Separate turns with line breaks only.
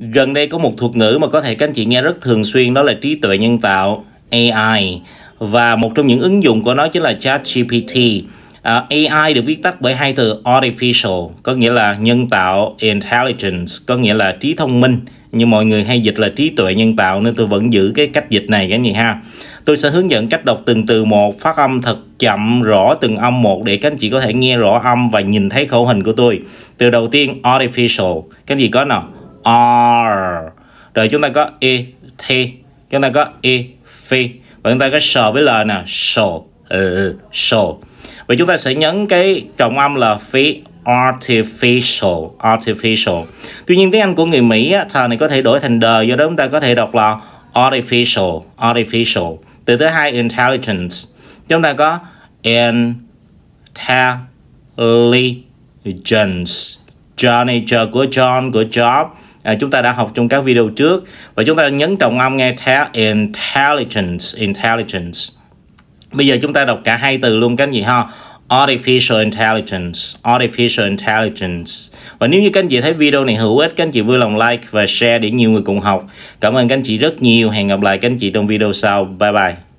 Gần đây có một thuật ngữ mà có thể các anh chị nghe rất thường xuyên đó là trí tuệ nhân tạo AI và một trong những ứng dụng của nó chính là ChatGPT. À, AI được viết tắt bởi hai từ artificial có nghĩa là nhân tạo, intelligence có nghĩa là trí thông minh nhưng mọi người hay dịch là trí tuệ nhân tạo nên tôi vẫn giữ cái cách dịch này cái gì ha. Tôi sẽ hướng dẫn cách đọc từng từ một, phát âm thật chậm rõ từng âm một để các anh chị có thể nghe rõ âm và nhìn thấy khẩu hình của tôi. Từ đầu tiên artificial, các gì có nào? R. rồi chúng ta có e t chúng ta có e F. và chúng ta có S với l nè S ừ, sờ vậy chúng ta sẽ nhấn cái trọng âm là phí artificial artificial tuy nhiên tiếng anh của người mỹ á, thờ này có thể đổi thành D. do đó chúng ta có thể đọc là artificial artificial từ thứ hai intelligence chúng ta có intelligence Johnny, Joe của John, của Job à, chúng ta đã học trong các video trước và chúng ta nhấn trọng âm nghe intelligence intelligence bây giờ chúng ta đọc cả hai từ luôn các anh chị ha artificial intelligence artificial intelligence và nếu như các anh chị thấy video này hữu ích các anh chị vui lòng like và share để nhiều người cùng học cảm ơn các anh chị rất nhiều hẹn gặp lại các anh chị trong video sau bye bye